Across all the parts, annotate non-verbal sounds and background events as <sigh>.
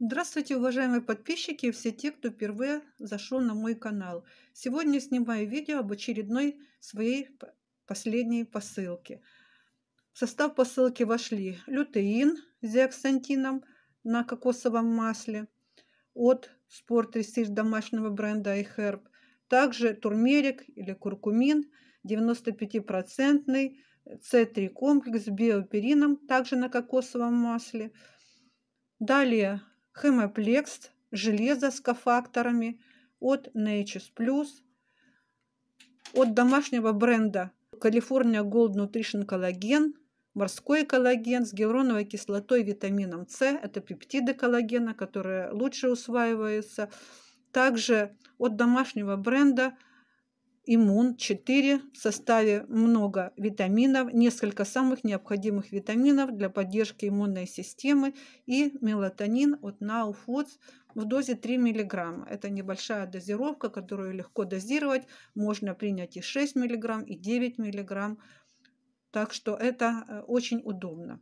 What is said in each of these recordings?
Здравствуйте, уважаемые подписчики и все те, кто впервые зашел на мой канал. Сегодня снимаю видео об очередной своей последней посылке. В состав посылки вошли лютеин с диаксантином на кокосовом масле от Sport Research домашнего бренда iHerb. Также турмерик или куркумин 95% С3 комплекс с биоперином также на кокосовом масле. Далее хемоплекс, железо с кофакторами от Nature's Plus, от домашнего бренда California Gold Nutrition Collagen, морской коллаген с гиалуроновой кислотой, и витамином С. Это пептиды коллагена, которые лучше усваиваются. Также от домашнего бренда – иммун-4 в составе много витаминов, несколько самых необходимых витаминов для поддержки иммунной системы и мелатонин от Now Foods в дозе 3 мг. Это небольшая дозировка, которую легко дозировать. Можно принять и 6 мг, и 9 мг. Так что это э, очень удобно.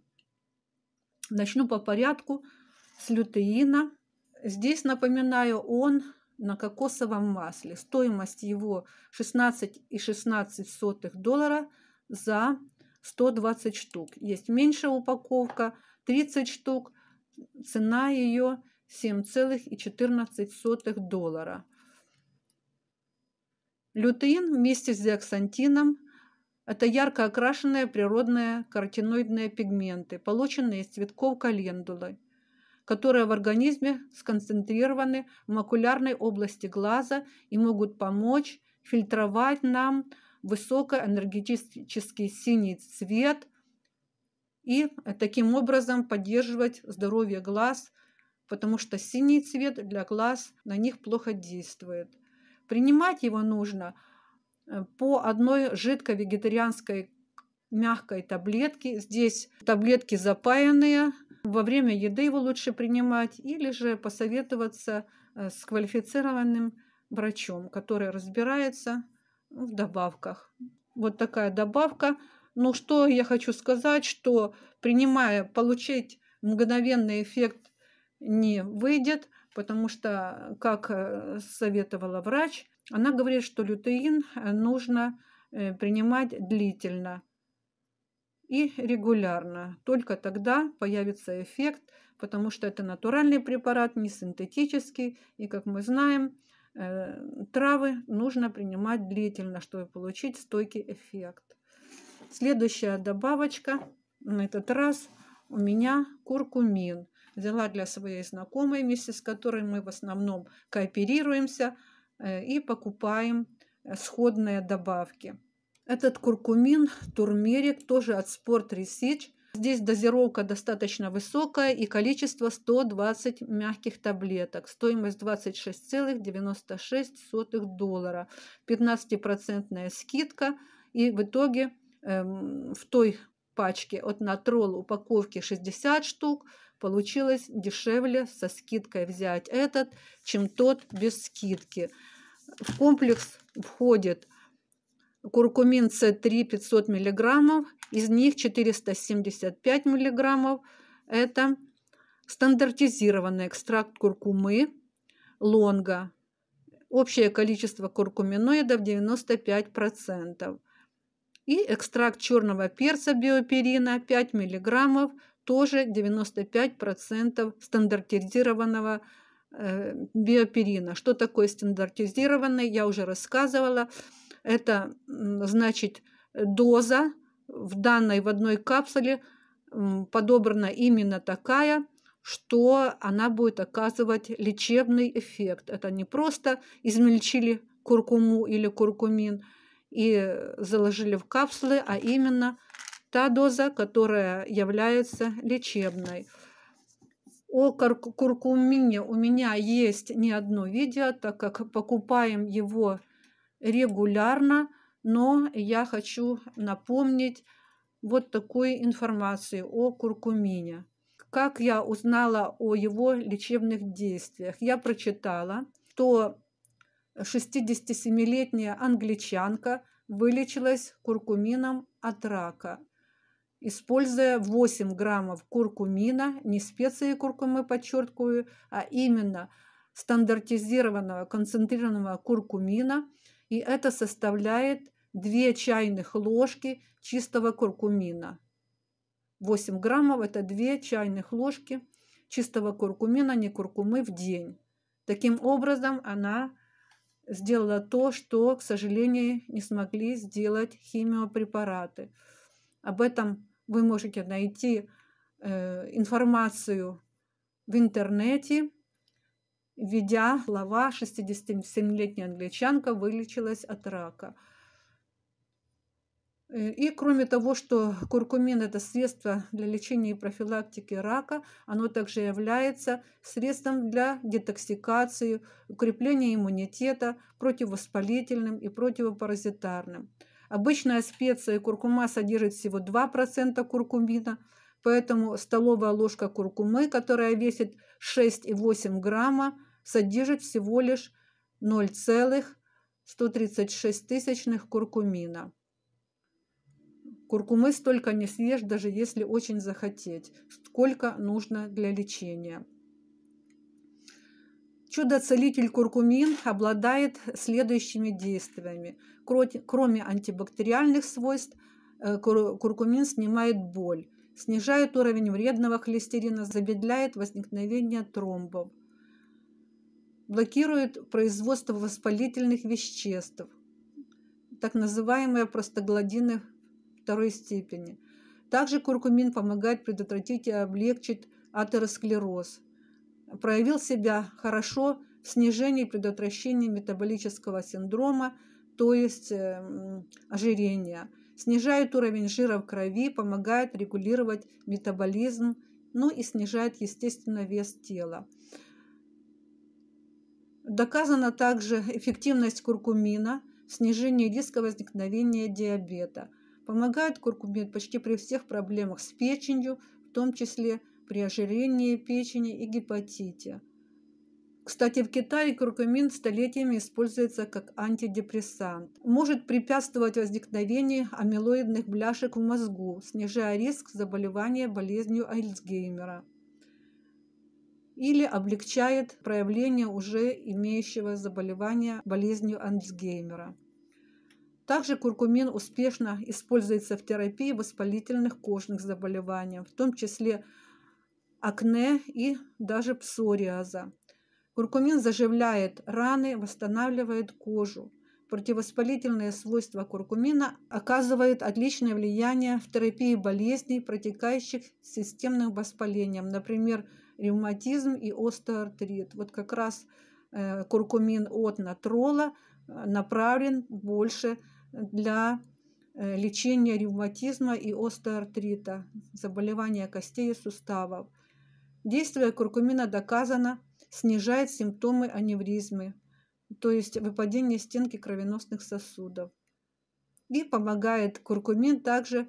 Начну по порядку с лютеина. Здесь, напоминаю, он на кокосовом масле. Стоимость его 16,16 доллара за 120 штук. Есть меньшая упаковка 30 штук. Цена ее 7,14 доллара. Лютеин вместе с диоксантином это ярко окрашенные природные каротиноидные пигменты, полученные из цветков календулы которые в организме сконцентрированы в макулярной области глаза и могут помочь фильтровать нам высокоэнергетический синий цвет и таким образом поддерживать здоровье глаз, потому что синий цвет для глаз на них плохо действует. Принимать его нужно э, по одной жидко-вегетарианской мягкой таблетке. Здесь таблетки запаянные, во время еды его лучше принимать или же посоветоваться э, с квалифицированным врачом, который разбирается в добавках. Вот такая добавка. Ну что я хочу сказать, что принимая, получить мгновенный эффект не выйдет, потому что, как э, советовала врач, она говорит, что лютеин э, нужно принимать длительно – и регулярно. Только тогда появится эффект, потому что это натуральный препарат, не синтетический. И, как мы знаем, э, травы нужно принимать длительно, чтобы получить стойкий эффект. Следующая добавочка на этот раз у меня куркумин. Взяла для своей знакомой, вместе с которой мы в основном кооперируемся э, и покупаем э, сходные добавки. Этот куркумин, турмерик тоже от спорт ресич. Здесь дозировка достаточно высокая и количество 120 мягких таблеток. Стоимость 26,96 доллара. 15% скидка. И в итоге эм, в той пачке от Натрол упаковки 60 штук получилось дешевле со скидкой взять этот, чем тот без скидки. В комплекс входит куркумин С3 500 мг, из них 475 мг – это стандартизированный экстракт куркумы, лонга. Общее количество куркуминоидов 95%. И экстракт черного перца биоперина 5 мг, тоже 95% стандартизированного э, биоперина. Что такое стандартизированный, я уже рассказывала – это значит доза в данной в одной капсуле подобрана именно такая, что она будет оказывать лечебный эффект. Это не просто измельчили куркуму или куркумин и заложили в капсулы, а именно та доза, которая является лечебной. О куркумине у меня есть не одно видео, так как покупаем его регулярно, но я хочу напомнить вот такой информации о куркумине. Как я узнала о его лечебных действиях? Я прочитала, что 67-летняя англичанка вылечилась куркумином от рака, используя 8 граммов куркумина, не специи куркумы, подчеркиваю, а именно стандартизированного концентрированного куркумина – и это составляет 2 чайных ложки чистого куркумина. 8 граммов – это 2 чайных ложки чистого куркумина, не куркумы, в день. Таким образом, она сделала то, что, к сожалению, не смогли сделать химиопрепараты. Об этом вы можете найти э, информацию в интернете – ведя глава 67-летняя англичанка вылечилась от рака. Э, и кроме того, что куркумин – это средство для лечения и профилактики рака, оно также является средством для детоксикации, укрепления иммунитета, противовоспалительным и противопаразитарным. Обычная специя куркума содержит всего 2% куркумина – Поэтому столовая ложка куркумы, которая весит 6,8 грамма, содержит всего лишь 0,136 тысячных куркумина. Куркумы столько не съешь, даже если очень захотеть, сколько нужно для лечения. Чудо-целитель куркумин обладает следующими действиями. Кроме антибактериальных свойств, э, куркумин снимает боль снижает уровень вредного холестерина, замедляет возникновение тромбов, блокирует производство воспалительных веществ, так называемые простагладины второй степени. Также куркумин помогает предотвратить и облегчить атеросклероз. Проявил себя хорошо в снижении и предотвращении метаболического синдрома, то есть эм, ожирения – Снижает уровень жира в крови, помогает регулировать метаболизм, ну и снижает естественно, вес тела. Доказана также эффективность куркумина в снижении риска возникновения диабета. Помогает куркумин почти при всех проблемах с печенью, в том числе при ожирении печени и гепатите. Кстати, в Китае куркумин столетиями используется как антидепрессант. Может препятствовать возникновению амилоидных бляшек в мозгу, снижая риск заболевания болезнью Альцгеймера или облегчает проявление уже имеющего заболевания болезнью Альцгеймера. Также куркумин успешно используется в терапии воспалительных кожных заболеваний, в том числе акне и даже псориаза. Куркумин заживляет раны, восстанавливает кожу. Противовоспалительные свойства куркумина оказывают отличное влияние в терапии болезней, протекающих с системным воспалением, например, ревматизм и остеоартрит. Вот как раз э, куркумин от натрола э, направлен больше для э, лечения ревматизма и остеоартрита, заболевания костей и суставов. Действие куркумина доказано снижает симптомы аневризмы, то есть выпадение стенки кровеносных сосудов. И помогает куркумин также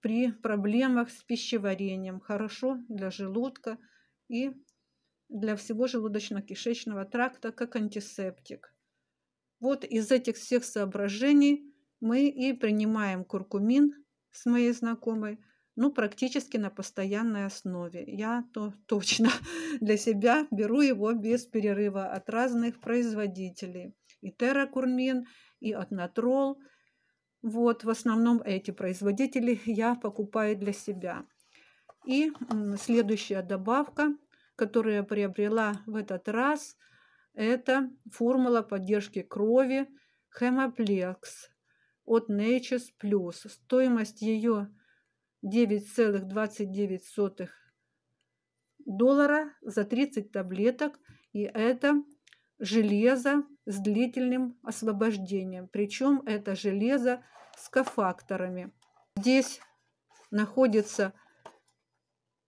при проблемах с пищеварением. Хорошо для желудка и для всего желудочно-кишечного тракта как антисептик. Вот из этих всех соображений мы и принимаем куркумин с моей знакомой – ну, практически на постоянной основе. Я то <laughs> точно для себя беру его без перерыва от разных производителей. И терракурмин, и от натрол. Вот, в основном эти производители <laughs> я покупаю для себя. И следующая добавка, которую я приобрела в этот раз, это формула поддержки крови Хемоплекс от Nature's Plus. Стоимость ее 9,29 доллара за 30 таблеток. И это железо с длительным освобождением. Причем это железо с кофакторами. Здесь находится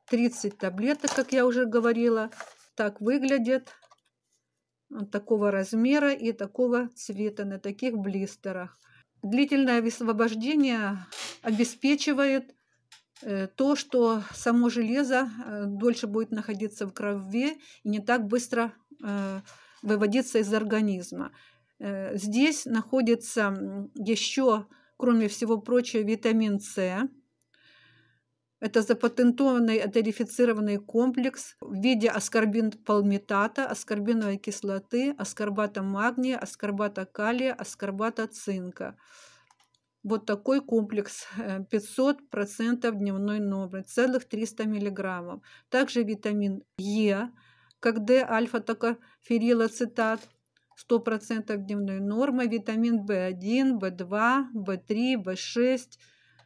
30 таблеток, как я уже говорила. Так выглядят вот такого размера и такого цвета на таких блистерах. Длительное освобождение обеспечивает Э, то, что само железо э, дольше будет находиться в крови и не так быстро э, выводиться из организма. Здесь находится еще, кроме всего прочего, витамин С. Это запатентованный атерифицированный комплекс в виде аскорбин палмитата, аскорбиновой кислоты, аскорбата магния, аскорбата калия, аскорбата цинка вот такой комплекс 500% э, дневной нормы, целых 300 миллиграммов. Также витамин Е, как Д альфа-токоферилоцитат, 100% дневной нормы, витамин В1, В2, В3, В6,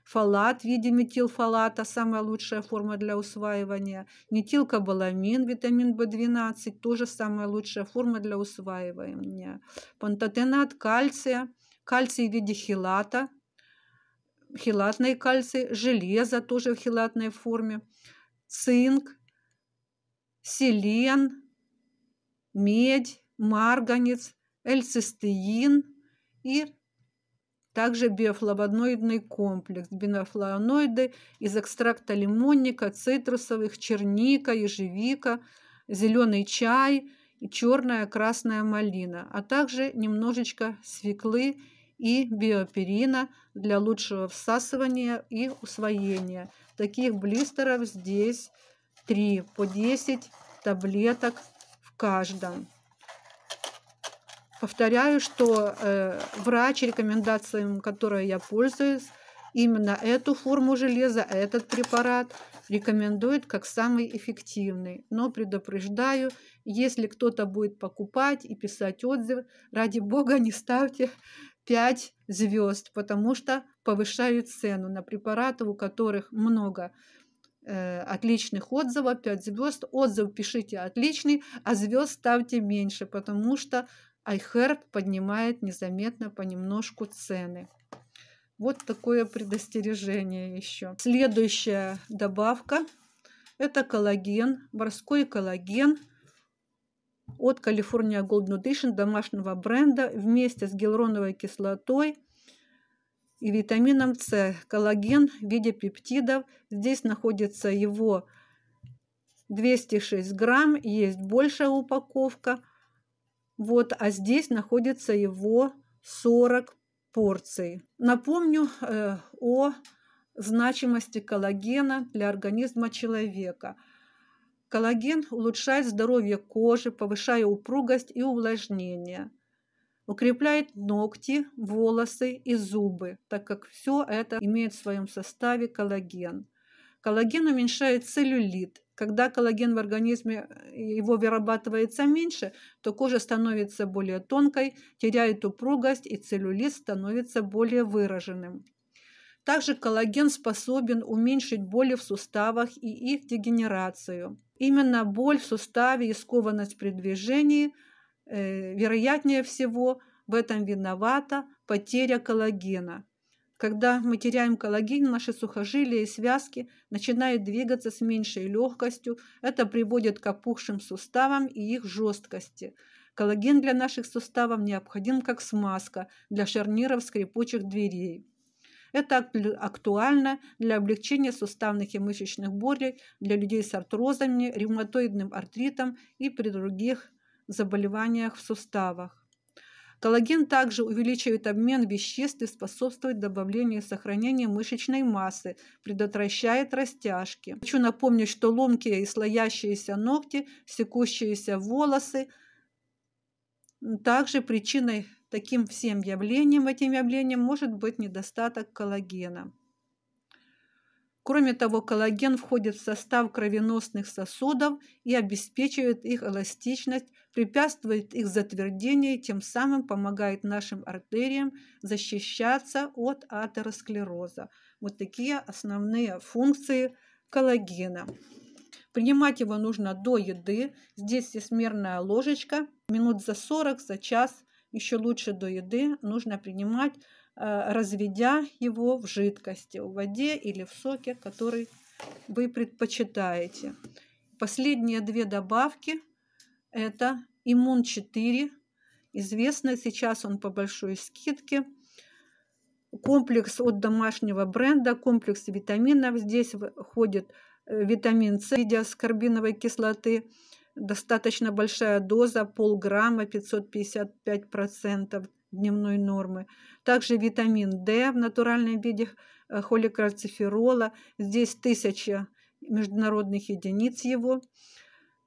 фолат в виде метилфолата, самая лучшая форма для усваивания, метилкобаламин, витамин В12, тоже самая лучшая форма для усваивания, пантотенат кальция, кальций в виде хилата, хилатные кальций, железо тоже в хилатной форме, цинк, селен, медь, марганец, эльцистеин и также биофлавоноидный комплекс, биофлавоноиды из экстракта лимонника, цитрусовых, черника, ежевика, зеленый чай, и черная красная малина, а также немножечко свеклы и биоперина для лучшего всасывания и усвоения. Таких блистеров здесь 3 по 10 таблеток в каждом. Повторяю, что э, врач, рекомендациям, которые я пользуюсь, именно эту форму железа, этот препарат рекомендует как самый эффективный. Но предупреждаю, если кто-то будет покупать и писать отзыв, ради бога не ставьте 5 звезд, потому что повышают цену на препараты, у которых много э, отличных отзывов, 5 звезд. Отзыв пишите отличный, а звезд ставьте меньше, потому что iHerb поднимает незаметно понемножку цены. Вот такое предостережение еще. Следующая добавка – это коллаген, морской коллаген – от California Gold Nutrition домашнего бренда вместе с гиалуроновой кислотой и витамином С, коллаген в виде пептидов. Здесь находится его 206 грамм, есть большая упаковка. Вот, а здесь находится его 40 порций. Напомню э, о значимости коллагена для организма человека – Коллаген улучшает здоровье кожи, повышая упругость и увлажнение. Укрепляет ногти, волосы и зубы, так как все это имеет в своем составе коллаген. Коллаген уменьшает целлюлит. Когда коллаген в организме э, его вырабатывается меньше, то кожа становится более тонкой, теряет упругость и целлюлит становится более выраженным. Также коллаген способен уменьшить боли в суставах и их дегенерацию именно боль в суставе и скованность при движении, э, вероятнее всего, в этом виновата потеря коллагена. Когда мы теряем коллаген, наши сухожилия и связки начинают двигаться с меньшей легкостью. Это приводит к опухшим суставам и их жесткости. Коллаген для наших суставов необходим как смазка для шарниров скрипучих дверей. Это актуально для облегчения суставных и мышечных болей для людей с артрозами, ревматоидным артритом и при других заболеваниях в суставах. Коллаген также увеличивает обмен веществ и способствует добавлению и сохранению мышечной массы, предотвращает растяжки. Хочу напомнить, что ломкие и слоящиеся ногти, секущиеся волосы также причиной Таким всем явлением, этим явлением может быть недостаток коллагена. Кроме того, коллаген входит в состав кровеносных сосудов и обеспечивает их эластичность, препятствует их затвердению и тем самым помогает нашим артериям защищаться от атеросклероза. Вот такие основные функции коллагена. Принимать его нужно до еды. Здесь есть мерная ложечка минут за 40, за час еще лучше до еды нужно принимать, э, разведя его в жидкости, в воде или в соке, который вы предпочитаете. Последние две добавки – это иммун-4, известный сейчас он по большой скидке, комплекс от домашнего бренда, комплекс витаминов. Здесь входит э, витамин С в виде аскорбиновой кислоты – достаточно большая доза, полграмма, 555% дневной нормы. Также витамин D в натуральном виде э, холикарциферола. Здесь тысяча международных единиц его.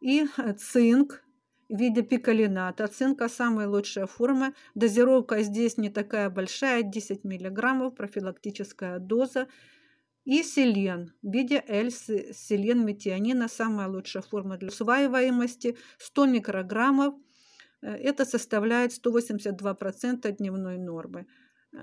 И э, цинк в виде пикалината. Цинка самая лучшая форма. Дозировка здесь не такая большая, 10 мг, профилактическая доза. И селен в виде L-селен-метионина, самая лучшая форма для усваиваемости, 100 микрограммов. Э, это составляет 182% дневной нормы. Э,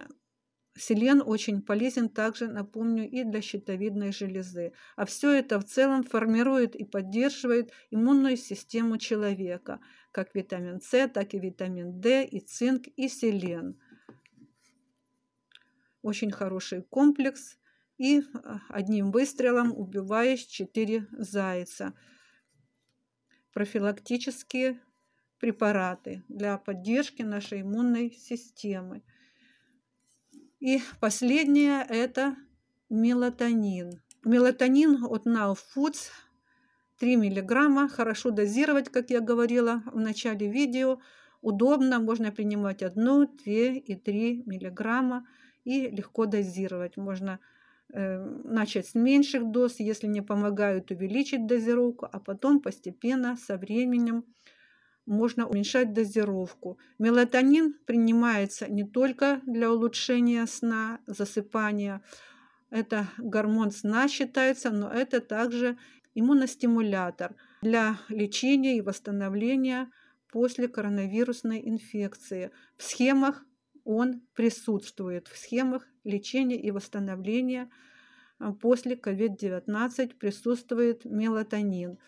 селен очень полезен также, напомню, и для щитовидной железы. А все это в целом формирует и поддерживает иммунную систему человека, как витамин С, так и витамин D, и цинк, и селен. Очень хороший комплекс – и э, одним выстрелом убиваешь 4 зайца. Профилактические препараты для поддержки нашей иммунной системы. И последнее – это мелатонин. Мелатонин от Now Foods 3 миллиграмма, хорошо дозировать, как я говорила в начале видео. Удобно, можно принимать 1, 2 и 3 миллиграмма и легко дозировать. Можно Э, начать с меньших доз, если не помогают увеличить дозировку, а потом постепенно со временем можно уменьшать дозировку. Мелатонин принимается не только для улучшения сна, засыпания. Это гормон сна считается, но это также иммуностимулятор для лечения и восстановления после коронавирусной инфекции. В схемах он присутствует в схемах лечения и восстановления а, после COVID-19, присутствует мелатонин.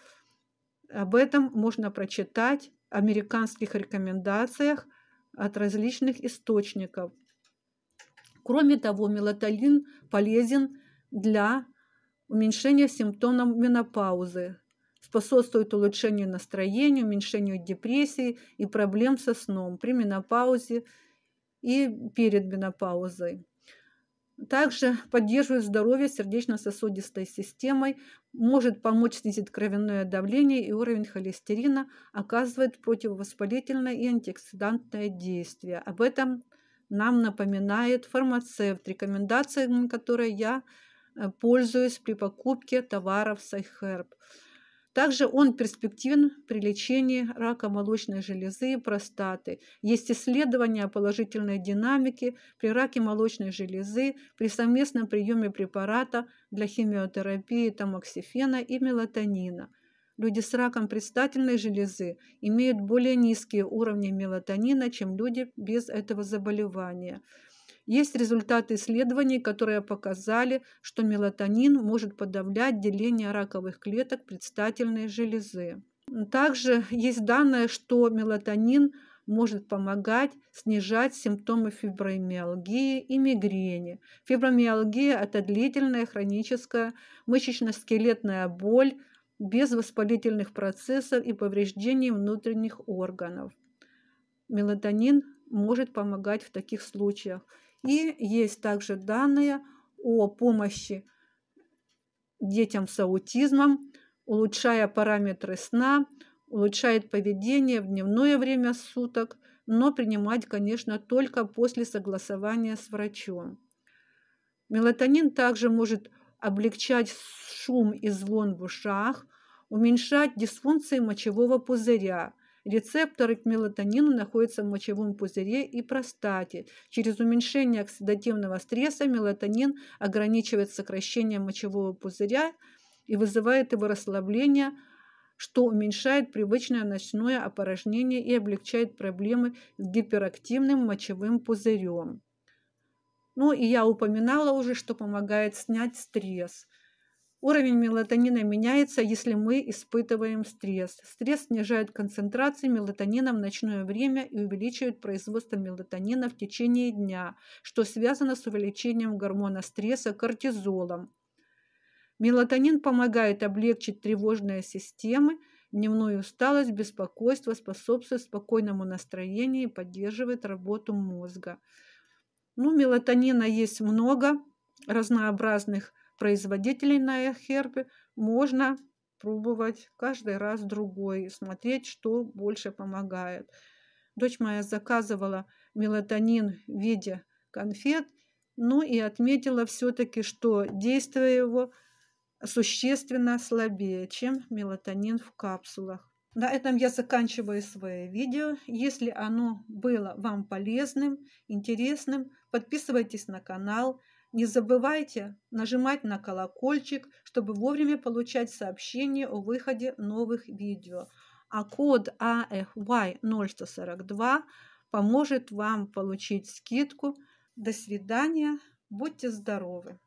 Об этом можно прочитать в американских рекомендациях от различных источников. Кроме того, мелатонин полезен для уменьшения симптомов менопаузы, способствует улучшению настроения, уменьшению депрессии и проблем со сном при менопаузе и перед менопаузой. Также поддерживает здоровье сердечно-сосудистой системой, может помочь снизить кровяное давление и уровень холестерина, оказывает противовоспалительное и антиоксидантное действие. Об этом нам напоминает фармацевт, рекомендациями которой я э, пользуюсь при покупке товаров с iHerb. Также он перспективен при лечении рака молочной железы и простаты. Есть исследования о положительной динамике при раке молочной железы при совместном приеме препарата для химиотерапии тамоксифена и мелатонина. Люди с раком предстательной железы имеют более низкие уровни мелатонина, чем люди без этого заболевания – есть результаты исследований, которые показали, что мелатонин может подавлять деление раковых клеток предстательной железы. Также есть данные, что мелатонин может помогать снижать симптомы фибромиалгии и мигрени. Фибромиалгия – это длительная хроническая мышечно-скелетная боль без воспалительных процессов и повреждений внутренних органов. Мелатонин может помогать в таких случаях. И есть также данные о помощи детям с аутизмом, улучшая параметры сна, улучшает поведение в дневное время суток, но принимать, конечно, только после согласования с врачом. Мелатонин также может облегчать шум и звон в ушах, уменьшать дисфункции мочевого пузыря – Рецепторы к мелатонину находятся в мочевом пузыре и простате. Через уменьшение оксидативного стресса мелатонин ограничивает сокращение мочевого пузыря и вызывает его расслабление, что уменьшает привычное ночное опорожнение и облегчает проблемы с гиперактивным мочевым пузырем. Ну и я упоминала уже, что помогает снять стресс – Уровень мелатонина меняется, если мы испытываем стресс. Стресс снижает концентрацию мелатонина в ночное время и увеличивает производство мелатонина в течение дня, что связано с увеличением гормона стресса кортизолом. Мелатонин помогает облегчить тревожные системы, дневную усталость, беспокойство, способствует спокойному настроению и поддерживает работу мозга. Ну, мелатонина есть много разнообразных производителей на Эхербе можно пробовать каждый раз другой, смотреть, что больше помогает. Дочь моя заказывала мелатонин в виде конфет, но и отметила все-таки, что действие его существенно слабее, чем мелатонин в капсулах. На этом я заканчиваю свое видео. Если оно было вам полезным, интересным, подписывайтесь на канал – не забывайте нажимать на колокольчик, чтобы вовремя получать сообщения о выходе новых видео. А код AFY0142 а поможет вам получить скидку. До свидания. Будьте здоровы!